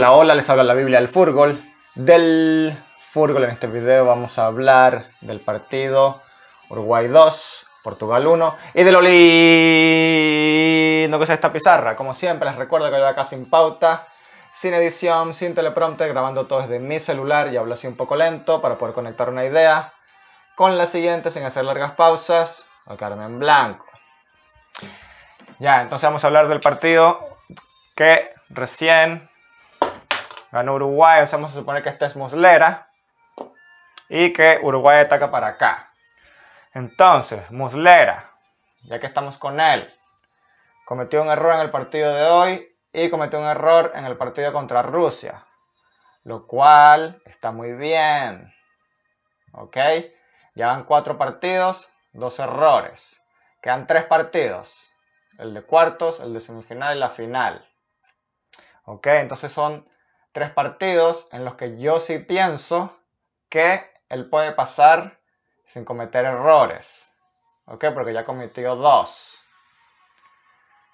La hola, les habla la Biblia del Furgol. Del Furgol en este video vamos a hablar del partido Uruguay 2, Portugal 1 y de lo lindo que es esta pizarra. Como siempre, les recuerdo que yo acá sin pauta, sin edición, sin teleprompter, grabando todo desde mi celular y hablo así un poco lento para poder conectar una idea con la siguiente sin hacer largas pausas o quedarme blanco. Ya, entonces vamos a hablar del partido que recién Ganó Uruguay, o sea, vamos a suponer que esta es Muslera. Y que Uruguay ataca para acá. Entonces, Muslera, ya que estamos con él, cometió un error en el partido de hoy y cometió un error en el partido contra Rusia. Lo cual está muy bien. ¿Ok? Ya van cuatro partidos, dos errores. Quedan tres partidos. El de cuartos, el de semifinal y la final. ¿Ok? Entonces son tres partidos en los que yo sí pienso que él puede pasar sin cometer errores. ¿Ok? Porque ya cometió dos.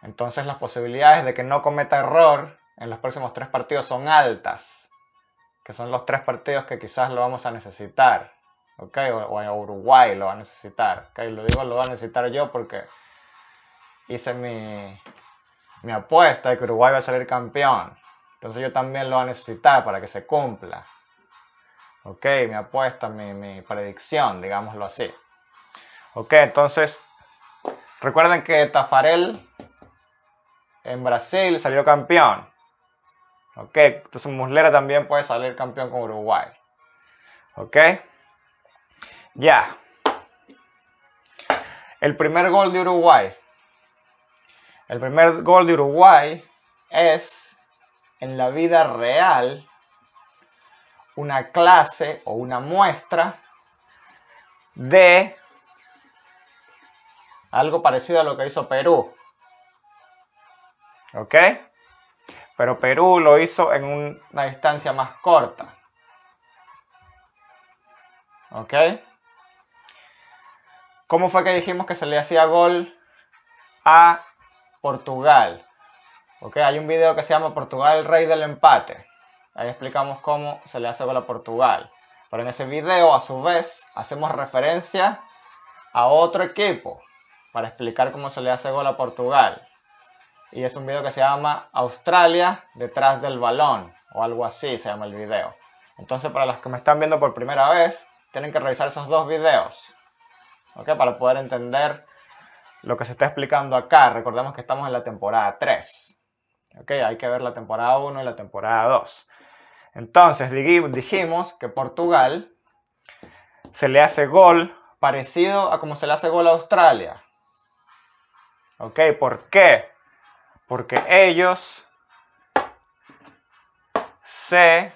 Entonces las posibilidades de que no cometa error en los próximos tres partidos son altas. Que son los tres partidos que quizás lo vamos a necesitar. ¿Ok? O, en Uruguay lo va a necesitar. Lo digo, lo va a necesitar yo porque hice mi, mi apuesta de que Uruguay va a salir campeón. Entonces yo también lo voy a necesitar para que se cumpla. Ok, mi apuesta, mi, predicción, digámoslo así. Ok, entonces recuerden que Tafarel en Brasil salió campeón. Ok, entonces Muslera también puede salir campeón con Uruguay. Ok, ya. El primer gol de Uruguay. El primer gol de Uruguay es en la vida real una clase o una muestra de algo parecido a lo que hizo Perú. ¿Ok? Pero Perú lo hizo en una distancia más corta. ¿Ok? ¿Cómo fue que dijimos que se le hacía gol a Portugal? hay un video que se llama Portugal, el rey del empate. Ahí explicamos cómo se le hace gol a Portugal. Pero en ese video, a su vez, hacemos referencia a otro equipo para explicar cómo se le hace gol a Portugal. Y es un video que se llama Australia detrás del balón o algo así se llama el video. Entonces, para los que me están viendo por primera vez, tienen que revisar esos dos videos. Para poder entender lo que se está explicando acá. Recordemos que estamos en la temporada 3. Ok, hay que ver la temporada 1 y la temporada 2. Entonces dijimos que Portugal se le hace gol parecido a como se le hace gol a Australia. ¿Ok? ¿Por qué? Porque ellos se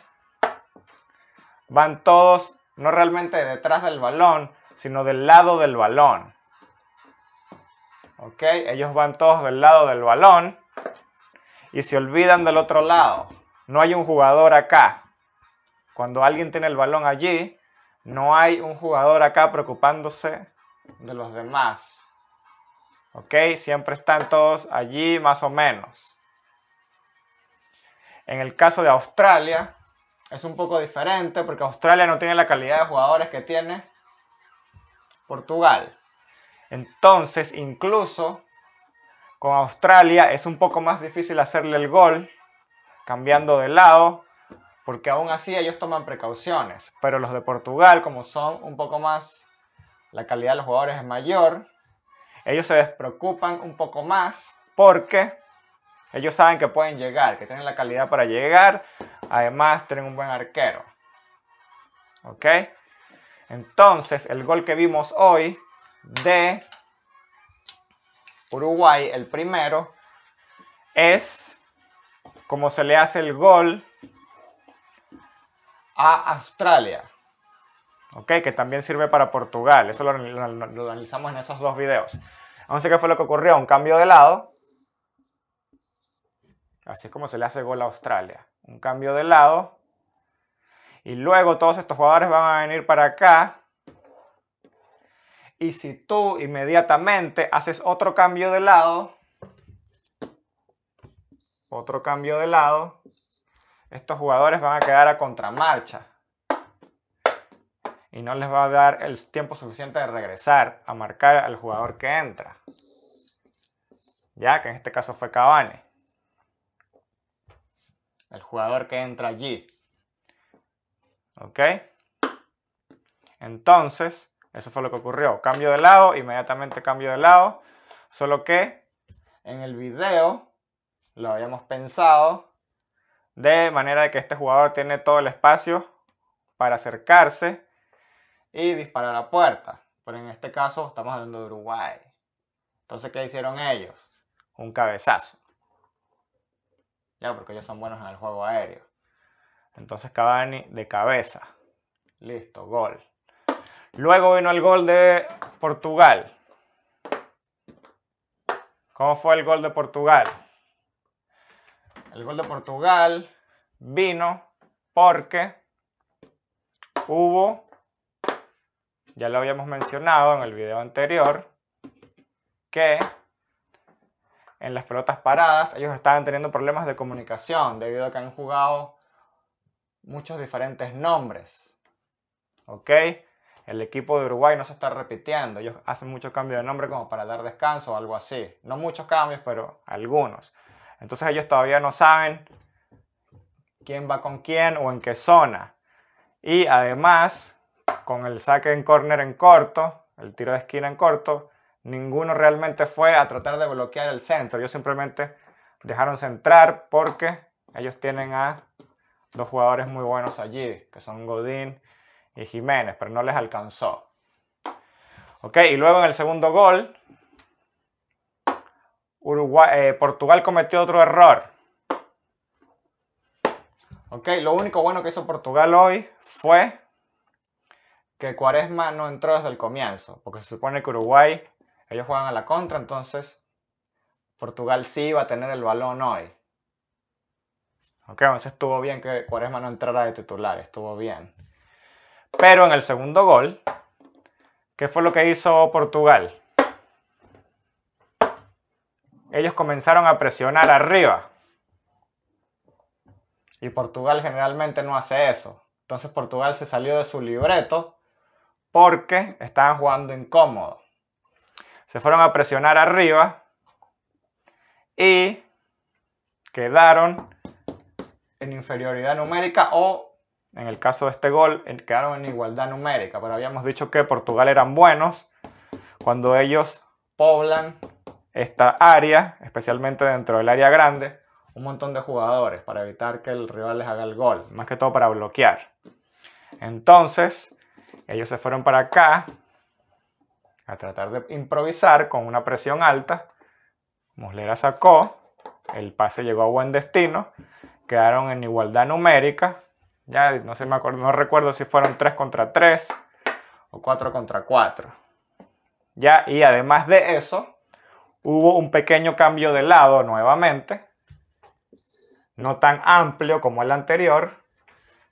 van todos no realmente detrás del balón, sino del lado del balón. ¿Ok? Ellos van todos del lado del balón y se olvidan del otro lado. No hay un jugador acá. Cuando alguien tiene el balón allí, no hay un jugador acá preocupándose de los demás. ¿Ok? Siempre están todos allí más o menos. En el caso de Australia, es un poco diferente porque Australia no tiene la calidad de jugadores que tiene Portugal. Entonces, incluso con Australia es un poco más difícil hacerle el gol cambiando de lado, porque aún así ellos toman precauciones. Pero los de Portugal, como son un poco más, la calidad de los jugadores es mayor, ellos se despreocupan un poco más porque ellos saben que pueden llegar, que tienen la calidad para llegar, además tienen un buen arquero. ¿Ok? Entonces, el gol que vimos hoy de Uruguay, el primero, es como se le hace el gol a Australia. Ok, que también sirve para Portugal. Eso lo, analizamos en esos dos videos. Entonces, ¿qué fue lo que ocurrió? Un cambio de lado. Así es como se le hace gol a Australia. Un cambio de lado. Y luego todos estos jugadores van a venir para acá. Y si tú inmediatamente haces otro cambio de lado, otro cambio de lado, estos jugadores van a quedar a contramarcha. Y no les va a dar el tiempo suficiente de regresar a marcar al jugador que entra. Ya que en este caso fue Cavani. El jugador que entra allí. ¿Ok? Entonces, eso fue lo que ocurrió. Cambio de lado, inmediatamente cambio de lado. Solo que en el video lo habíamos pensado de manera de que este jugador tiene todo el espacio para acercarse y disparar a puerta. Pero en este caso estamos hablando de Uruguay. Entonces, ¿qué hicieron ellos? Un cabezazo. Ya, porque ellos son buenos en el juego aéreo. Entonces Cavani de cabeza. Listo, gol. Luego vino el gol de Portugal. ¿Cómo fue el gol de Portugal? El gol de Portugal vino porque hubo, ya lo habíamos mencionado en el video anterior, que en las pelotas paradas ellos estaban teniendo problemas de comunicación debido a que han jugado muchos diferentes nombres. ¿Ok? el equipo de Uruguay no se está repitiendo. Ellos hacen muchos cambios de nombre como para dar descanso o algo así. No muchos cambios, pero algunos. Entonces ellos todavía no saben quién va con quién o en qué zona. Y además, con el saque en corner en corto, el tiro de esquina en corto, ninguno realmente fue a tratar de bloquear el centro. Ellos simplemente dejaron centrar porque ellos tienen a dos jugadores muy buenos allí, que son Godín y Jiménez, pero no les alcanzó. Ok, y luego en el segundo gol, Uruguay, eh, Portugal cometió otro error. Ok, lo único bueno que hizo Portugal hoy fue que Cuaresma no entró desde el comienzo, porque se supone que Uruguay, ellos juegan a la contra, entonces Portugal sí iba a tener el balón hoy. Ok, entonces estuvo bien que Cuaresma no entrara de titular, estuvo bien. Pero en el segundo gol, ¿qué fue lo que hizo Portugal? Ellos comenzaron a presionar arriba. Y Portugal generalmente no hace eso. Entonces Portugal se salió de su libreto porque estaban jugando incómodo. Se fueron a presionar arriba y quedaron en inferioridad numérica o en el caso de este gol, quedaron en igualdad numérica, pero habíamos dicho que Portugal eran buenos cuando ellos poblan esta área, especialmente dentro del área grande, un montón de jugadores para evitar que el rival les haga el gol, más que todo para bloquear. Entonces, ellos se fueron para acá a tratar de improvisar con una presión alta. moslera sacó, el pase llegó a buen destino, quedaron en igualdad numérica, ya no me recuerdo si fueron 3 contra 3 o 4 contra 4. Ya, y además de eso, hubo un pequeño cambio de lado nuevamente. No tan amplio como el anterior,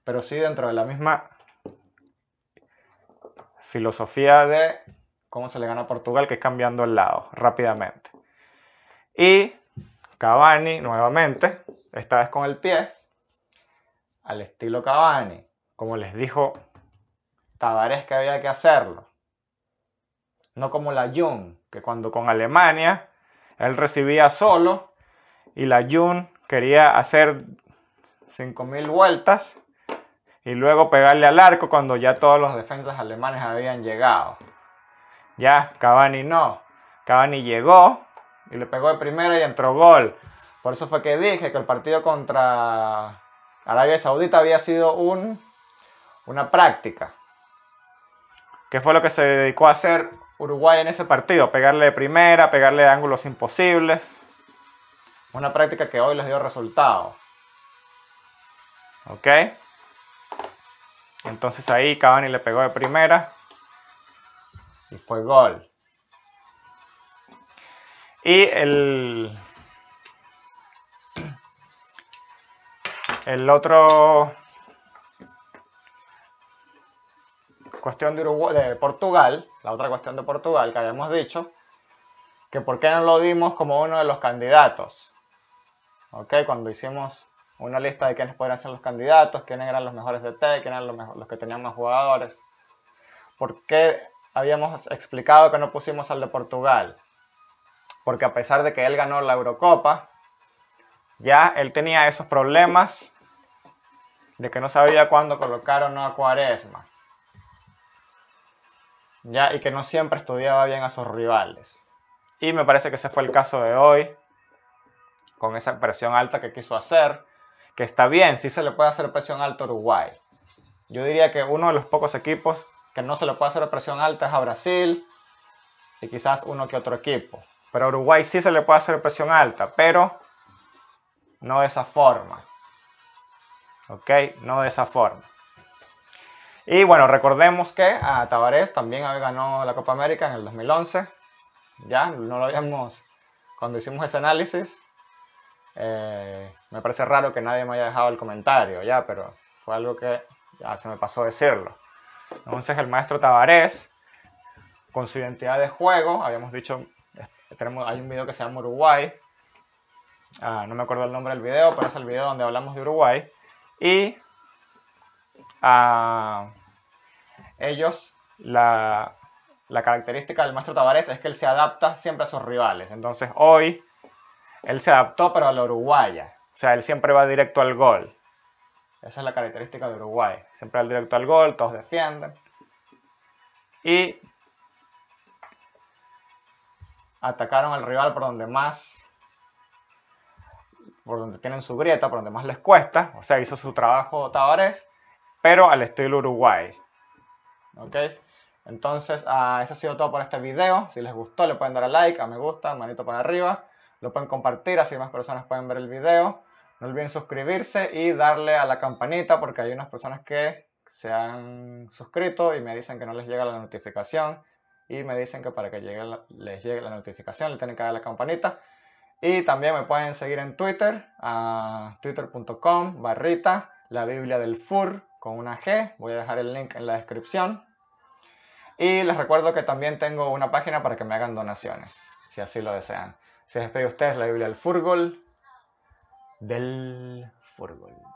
pero sí dentro de la misma filosofía de cómo se le gana a Portugal, que es cambiando el lado rápidamente. Y Cavani nuevamente, esta vez con el pie, al estilo Cavani, como les dijo Tavares que había que hacerlo. No como la Jun, que cuando con Alemania él recibía solo y la Jun quería hacer 5.000 vueltas y luego pegarle al arco cuando ya todos los defensas alemanes habían llegado. Ya, Cavani no. Cavani llegó y le pegó de primera y entró gol. Por eso fue que dije que el partido contra Arabia Saudita había sido un, una práctica. ¿Qué fue lo que se dedicó a hacer Uruguay en ese partido? Pegarle de primera, pegarle de ángulos imposibles. Una práctica que hoy les dio resultado. ¿Ok? Entonces ahí Cavani le pegó de primera. Y fue gol. Y el, El otro... Cuestión de, Uruguay, de Portugal, la otra cuestión de Portugal que habíamos dicho, que por qué no lo dimos como uno de los candidatos. ¿Ok? Cuando hicimos una lista de quiénes podrían ser los candidatos, quiénes eran los mejores de T, quiénes eran los, los que tenían más jugadores. ¿Por qué habíamos explicado que no pusimos al de Portugal? Porque a pesar de que él ganó la Eurocopa, ya él tenía esos problemas de que no sabía cuándo colocar o no a Cuaresma. Ya, y que no siempre estudiaba bien a sus rivales. Y me parece que ese fue el caso de hoy, con esa presión alta que quiso hacer, que está bien, sí se le puede hacer presión alta a Uruguay. Yo diría que uno de los pocos equipos que no se le puede hacer presión alta es a Brasil y quizás uno que otro equipo. Pero a Uruguay sí se le puede hacer presión alta, pero no de esa forma. ¿ok? No de esa forma. Y bueno, recordemos que a ah, Tavares también ganó la Copa América en el 2011. Ya, no lo habíamos, cuando hicimos ese análisis, eh, me parece raro que nadie me haya dejado el comentario, ya, pero fue algo que ya se me pasó decirlo. Entonces el maestro Tavares, con su identidad de juego, habíamos dicho, eh, tenemos, hay un video que se llama Uruguay, ah, no me acuerdo el nombre del video, pero es el video donde hablamos de Uruguay, y ah, ellos, la, la característica del maestro Tavares es que él se adapta siempre a sus rivales. Entonces hoy él se adaptó pero a la uruguaya. O sea, él siempre va directo al gol. Esa es la característica de Uruguay. Siempre va directo al gol, todos defienden. Y atacaron al rival por donde más por donde tienen su grieta, por donde más les cuesta, o sea, hizo su trabajo Tavares, pero al estilo Uruguay. ¿Ok? Entonces, ah, eso ha sido todo por este video. Si les gustó, le pueden dar a like, a me gusta, manito para arriba. Lo pueden compartir, así más personas pueden ver el video. No olviden suscribirse y darle a la campanita, porque hay unas personas que se han suscrito y me dicen que no les llega la notificación. Y me dicen que para que llegue les llegue la notificación le tienen que dar a la campanita. Y también me pueden seguir en Twitter, a twitter.com barrita la Biblia del Fur con una G. Voy a dejar el link en la descripción. Y les recuerdo que también tengo una página para que me hagan donaciones, si así lo desean. Se despide ustedes la Biblia del Furgol. Del Furgol.